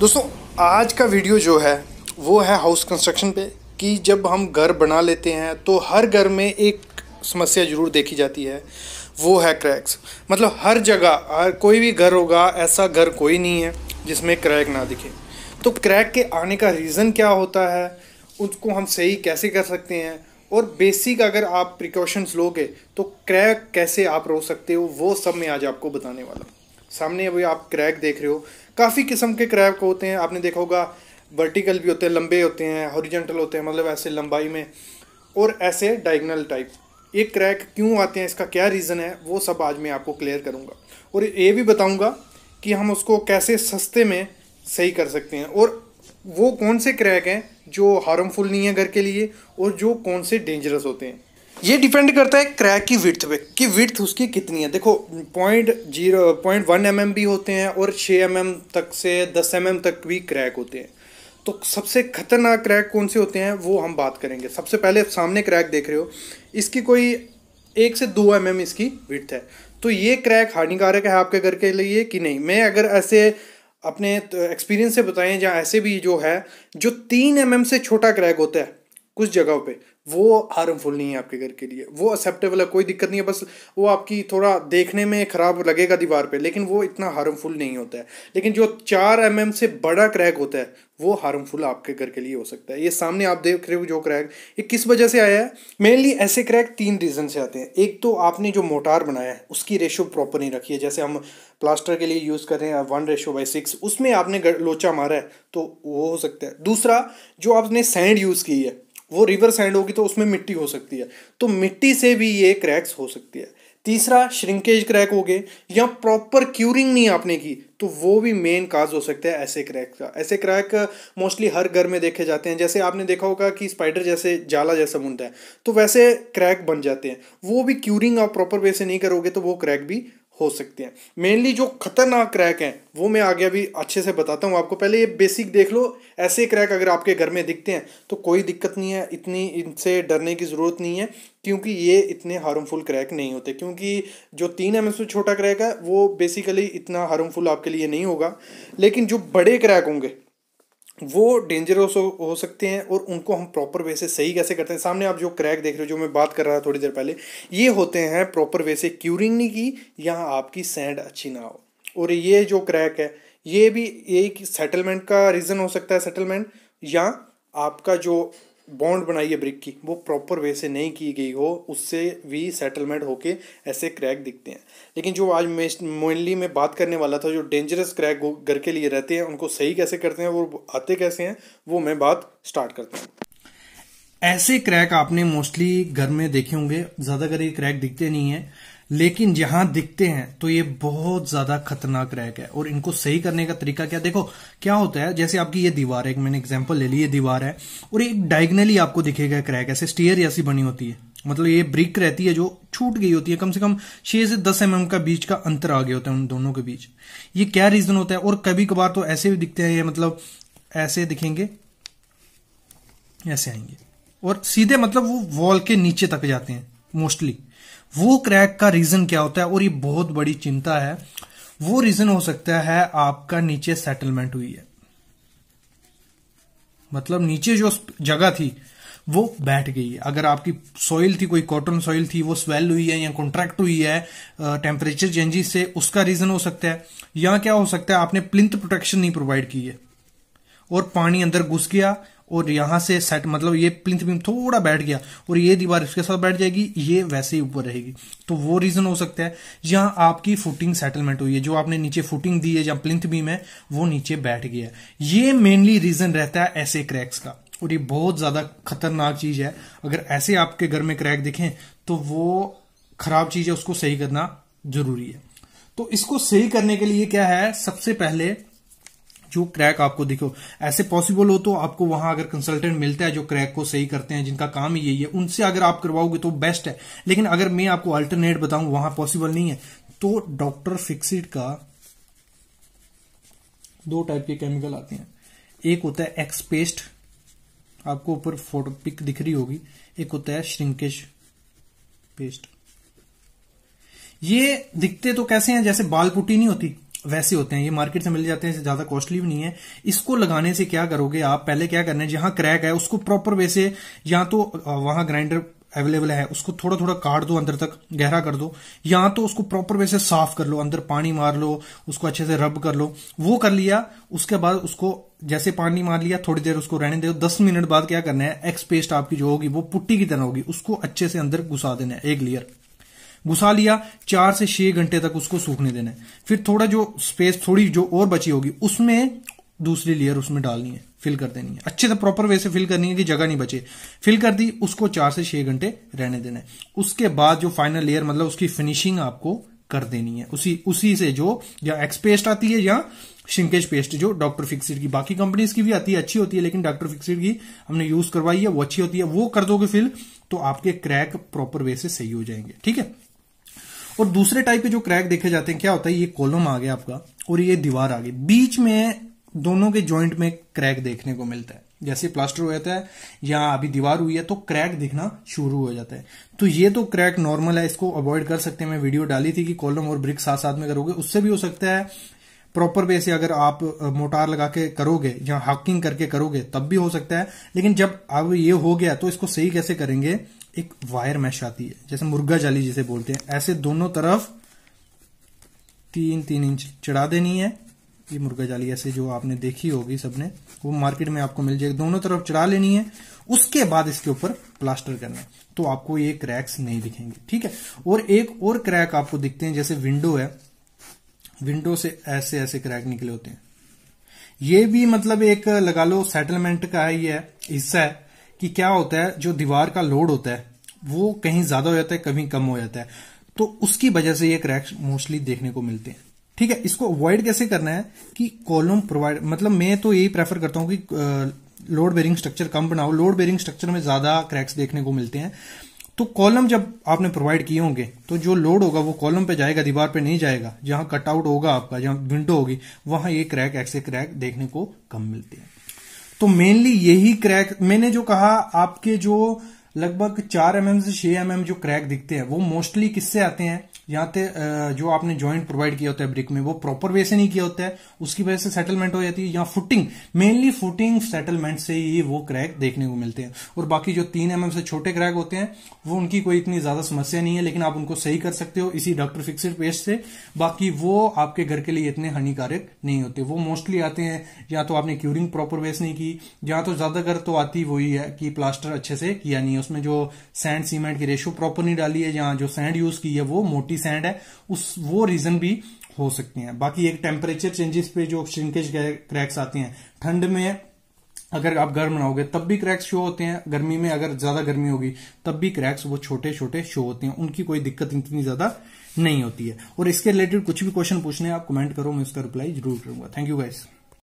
दोस्तों आज का वीडियो जो है वो है हाउस कंस्ट्रक्शन पे कि जब हम घर बना लेते हैं तो हर घर में एक समस्या ज़रूर देखी जाती है वो है क्रैक्स मतलब हर जगह हर कोई भी घर होगा ऐसा घर कोई नहीं है जिसमें क्रैक ना दिखे तो क्रैक के आने का रीज़न क्या होता है उसको हम सही कैसे कर सकते हैं और बेसिक अगर आप प्रिकॉशंस लोगे तो क्रैक कैसे आप रोक सकते हो वो सब मैं आज आपको बताने वाला हूँ सामने अभी आप क्रैक देख रहे हो काफ़ी किस्म के क्रैब को होते हैं आपने देखा होगा वर्टिकल भी होते हैं लंबे होते हैं हॉरिजेंटल होते हैं मतलब ऐसे लंबाई में और ऐसे डायगनल टाइप ये क्रैक क्यों आते हैं इसका क्या रीज़न है वो सब आज मैं आपको क्लियर करूँगा और ये भी बताऊँगा कि हम उसको कैसे सस्ते में सही कर सकते हैं और वो कौन से क्रैक हैं जो हार्मफुल नहीं है घर के लिए और जो कौन से डेंजरस होते हैं ये डिपेंड करता है क्रैक की विथ पे कि विथ उसकी कितनी है देखो point zero point one M भी होते हैं और छः एम mm तक से दस एम mm तक भी क्रैक होते हैं तो सबसे खतरनाक क्रैक कौन से होते हैं वो हम बात करेंगे सबसे पहले सामने क्रैक देख रहे हो इसकी कोई एक से दो एम mm इसकी विथ है तो ये क्रैक हानिकारक है आपके घर के लिए कि नहीं मैं अगर ऐसे अपने एक्सपीरियंस से बताएं जहाँ ऐसे भी जो है जो तीन एम mm से छोटा क्रैक होता है कुछ जगहों पे वो हार्मफुल नहीं है आपके घर के लिए वो एक्सेप्टेबल है कोई दिक्कत नहीं है बस वो आपकी थोड़ा देखने में ख़राब लगेगा दीवार पे लेकिन वो इतना हार्मफुल नहीं होता है लेकिन जो चार एम mm से बड़ा क्रैक होता है वो हार्मफुल आपके घर के लिए हो सकता है ये सामने आप देख रहे हो जो क्रैक ये किस वजह से आया है मेनली ऐसे क्रैक तीन रीज़न से आते हैं एक तो आपने जो मोटार बनाया है उसकी रेशो प्रॉपर नहीं रखी है जैसे हम प्लास्टर के लिए यूज़ कर रहे हैं वन रेशो बाई सिक्स उसमें आपने लोचा मारा है तो वो हो सकता है दूसरा जो आपने सैंड यूज़ की है वो रिवर सैंड होगी तो उसमें मिट्टी हो सकती है तो मिट्टी से भी ये क्रैक्स हो सकती है तीसरा श्रिंकेज क्रैक हो गए या प्रॉपर क्यूरिंग नहीं आपने की तो वो भी मेन काज हो सकता है ऐसे क्रैक का ऐसे क्रैक मोस्टली हर घर में देखे जाते हैं जैसे आपने देखा होगा कि स्पाइडर जैसे जाला जैसा बुनता है तो वैसे क्रैक बन जाते हैं वो भी क्यूरिंग आप प्रॉपर वे से नहीं करोगे तो वो क्रैक भी हो सकते हैं मेनली जो खतरनाक क्रैक हैं वो मैं आगे अभी अच्छे से बताता हूँ आपको पहले ये बेसिक देख लो ऐसे क्रैक अगर आपके घर में दिखते हैं तो कोई दिक्कत नहीं है इतनी इनसे डरने की ज़रूरत नहीं है क्योंकि ये इतने हार्मफुल क्रैक नहीं होते क्योंकि जो तीन एम से छोटा क्रैक है वो बेसिकली इतना हार्मफुल आपके लिए नहीं होगा लेकिन जो बड़े क्रैक होंगे वो डेंजरस हो, हो सकते हैं और उनको हम प्रॉपर वे से सही कैसे करते हैं सामने आप जो क्रैक देख रहे हो जो मैं बात कर रहा था थोड़ी देर पहले ये होते हैं प्रॉपर वे से क्यूरिंग नहीं की या आपकी सैंड अच्छी ना हो और ये जो क्रैक है ये भी एक सेटलमेंट का रीज़न हो सकता है सेटलमेंट या आपका जो बॉन्ड बनाई है ब्रिक की वो प्रॉपर वे से नहीं की गई हो उससे भी सेटलमेंट होके ऐसे क्रैक दिखते हैं लेकिन जो आज मेनली मैं बात करने वाला था जो डेंजरस क्रैक घर के लिए रहते हैं उनको सही कैसे करते हैं वो आते कैसे हैं वो मैं बात स्टार्ट करता हूँ ऐसे क्रैक आपने मोस्टली घर में देखे होंगे ज़्यादातर ये क्रैक दिखते नहीं है लेकिन जहां दिखते हैं तो ये बहुत ज्यादा खतरनाक रैक है और इनको सही करने का तरीका क्या देखो क्या होता है जैसे आपकी ये दीवार है एक मैंने एग्जाम्पल ले ली ये दीवार है और एक डायगनली आपको दिखेगा क्रैक ऐसे स्टीयर ऐसी बनी होती है मतलब ये ब्रिक रहती है जो छूट गई होती है कम से कम छह से दस एम mm का बीच का अंतर आ गया होता है उन दोनों के बीच ये क्या रीजन होता है और कभी कभार तो ऐसे भी दिखते हैं ये मतलब ऐसे दिखेंगे ऐसे आएंगे और सीधे मतलब वो वॉल के नीचे तक जाते हैं मोस्टली वो क्रैक का रीजन क्या होता है और ये बहुत बड़ी चिंता है वो रीजन हो सकता है आपका नीचे सेटलमेंट हुई है मतलब नीचे जो जगह थी वो बैठ गई है अगर आपकी सॉइल थी कोई कॉटन सॉइल थी वो स्वेल हुई है या कॉन्ट्रैक्ट हुई है टेम्परेचर चेंजेस से उसका रीजन हो सकता है या क्या हो सकता है आपने प्लिंथ प्रोटेक्शन नहीं प्रोवाइड की है और पानी अंदर घुस गया और यहां से सेट मतलब ये प्लिंथ बीम थोड़ा बैठ गया और ये दीवार इसके साथ बैठ जाएगी ये वैसे ही ऊपर रहेगी तो वो रीजन हो सकता है जहाँ आपकी फुटिंग सेटलमेंट हुई है जो आपने नीचे फुटिंग दी है जहाँ प्लिंथ बीम है वो नीचे बैठ गया ये मेनली रीजन रहता है ऐसे क्रैक्स का और ये बहुत ज्यादा खतरनाक चीज है अगर ऐसे आपके घर में क्रैक दिखें तो वो खराब चीज है उसको सही करना जरूरी है तो इसको सही करने के लिए क्या है सबसे पहले जो क्रैक आपको देखो ऐसे पॉसिबल हो तो आपको वहां अगर कंसल्टेंट मिलता है जो क्रैक को सही करते हैं जिनका काम ही यही है उनसे अगर आप करवाओगे तो बेस्ट है लेकिन अगर मैं आपको अल्टरनेट बताऊं वहां पॉसिबल नहीं है तो डॉक्टर फिक्सिड का दो टाइप के केमिकल आते हैं एक होता है एक्स पेस्ट आपको ऊपर फोटो पिक दिख रही होगी एक होता है श्रिंकेज पेस्ट ये दिखते तो कैसे हैं जैसे बाल पुटी नहीं होती वैसे होते हैं ये मार्केट से मिल जाते हैं ज्यादा कॉस्टली भी नहीं है इसको लगाने से क्या करोगे आप पहले क्या करना है जहां क्रैक है उसको प्रॉपर वे से या तो वहां ग्राइंडर अवेलेबल है उसको थोड़ा थोड़ा काट दो अंदर तक गहरा कर दो या तो उसको प्रॉपर वे से साफ कर लो अंदर पानी मार लो उसको अच्छे से रब कर लो वो कर लिया उसके बाद उसको जैसे पानी मार लिया थोड़ी देर उसको रहने दो दस मिनट बाद क्या करना है एक्स पेस्ट आपकी जो होगी वो पुट्टी की तरह होगी उसको अच्छे से अंदर घुसा देना है एक लेयर घुसा लिया चार से छह घंटे तक उसको सूखने देना है फिर थोड़ा जो स्पेस थोड़ी जो और बची होगी उसमें दूसरी लेयर उसमें डालनी है फिल कर देनी है अच्छे से प्रॉपर वे से फिल करनी है कि जगह नहीं बचे फिल कर दी उसको चार से छह घंटे रहने देना है उसके बाद जो फाइनल लेयर मतलब उसकी फिनिशिंग आपको कर देनी है उसी उसी से जो या एक्स पेस्ट आती है या शिंकेज पेस्ट जो डॉक्टर फिक्सिड की बाकी कंपनीज की भी आती है अच्छी होती है लेकिन डॉक्टर फिक्सिड की हमने यूज करवाई है वो अच्छी होती है वो कर दोगे फिल तो आपके क्रैक प्रॉपर वे से सही हो जाएंगे ठीक है और दूसरे टाइप के जो क्रैक देखे जाते हैं क्या होता है ये कॉलम आ गया आपका और ये दीवार आ गई बीच में दोनों के ज्वाइंट में क्रैक देखने को मिलता है जैसे प्लास्टर हो जाता है या अभी दीवार हुई है तो क्रैक दिखना शुरू हो जाता है तो ये तो क्रैक नॉर्मल है इसको अवॉइड कर सकते हैं मैं वीडियो डाली थी कि कॉलम और ब्रिक साथ साथ में करोगे उससे भी हो सकता है प्रॉपर वे से अगर आप मोटार लगा के करोगे या हाकिंग करके करोगे तब भी हो सकता है लेकिन जब अब ये हो गया तो इसको सही कैसे करेंगे एक वायर मैश आती है जैसे मुर्गा जाली जिसे बोलते हैं ऐसे दोनों तरफ तीन तीन इंच चढ़ा देनी है ये मुर्गा जाली ऐसे जो आपने देखी होगी सबने वो मार्केट में आपको मिल जाएगी दोनों तरफ चढ़ा लेनी है उसके बाद इसके ऊपर प्लास्टर करना है तो आपको ये क्रैक्स नहीं दिखेंगे ठीक है और एक और क्रैक आपको दिखते हैं जैसे विंडो है विंडो से ऐसे ऐसे क्रैक निकले होते हैं ये भी मतलब एक लगा लो सेटलमेंट का है हिस्सा है कि क्या होता है जो दीवार का लोड होता है वो कहीं ज्यादा हो जाता है कहीं कम हो जाता है तो उसकी वजह से ये क्रैक्स मोस्टली देखने को मिलते हैं ठीक है इसको अवॉइड कैसे करना है कि कॉलम प्रोवाइड मतलब मैं तो यही प्रेफर करता हूं कि लोड बेरिंग स्ट्रक्चर कम बनाओ लोड बेरिंग स्ट्रक्चर में ज्यादा क्रैक्स देखने को मिलते हैं तो कॉलम जब आपने प्रोवाइड किए होंगे तो जो लोड होगा वो कॉलम पे जाएगा दीवार पे नहीं जाएगा जहां कटआउट होगा आपका जहां विंडो होगी वहां ये क्रैक ऐसे क्रैक देखने को कम मिलते हैं तो मेनली यही क्रैक मैंने जो कहा आपके जो लगभग चार एम mm से छह एम mm जो क्रैक दिखते हैं वो मोस्टली किससे आते हैं यहाँ पे जो आपने ज्वाइंट प्रोवाइड किया होता है ब्रिक में वो प्रॉपर वे से नहीं किया होता है उसकी वजह से सेटलमेंट हो जाती है या फुटिंग मेनली फुटिंग सेटलमेंट से ही वो क्रैक देखने को मिलते हैं और बाकी जो तीन एम mm से छोटे क्रैक होते हैं वो उनकी कोई इतनी ज्यादा समस्या नहीं है लेकिन आप उनको सही कर सकते हो इसी डॉक्टर फिक्सड पेस्ट से बाकी वो आपके घर के लिए इतने हानिकारक नहीं होते वो मोस्टली आते हैं या तो आपने क्यूरिंग प्रॉपर वे से नहीं की या तो ज्यादातर तो आती वही है कि प्लास्टर अच्छे से किया नहीं है उसमें जो सैंड सीमेंट की रेशो प्रॉपर नहीं डाली है या जो सैंड यूज की है वो मोटी सैंड है उस वो रीजन भी हो सकती हैं बाकी एक टेम्परेचर चेंजेस पे जो श्रिंकेज क्रैक्स आती हैं ठंड में अगर आप गर्म रहोगे तब भी क्रैक्स शो होते हैं गर्मी में अगर ज्यादा गर्मी होगी तब भी क्रैक्स वो छोटे छोटे शो होते हैं उनकी कोई दिक्कत इतनी ज्यादा नहीं होती है और इसके रिलेटेड कुछ भी क्वेश्चन पूछने आप कमेंट करो मैं उसका रिप्लाई जरूर करूंगा थैंक यू गाइस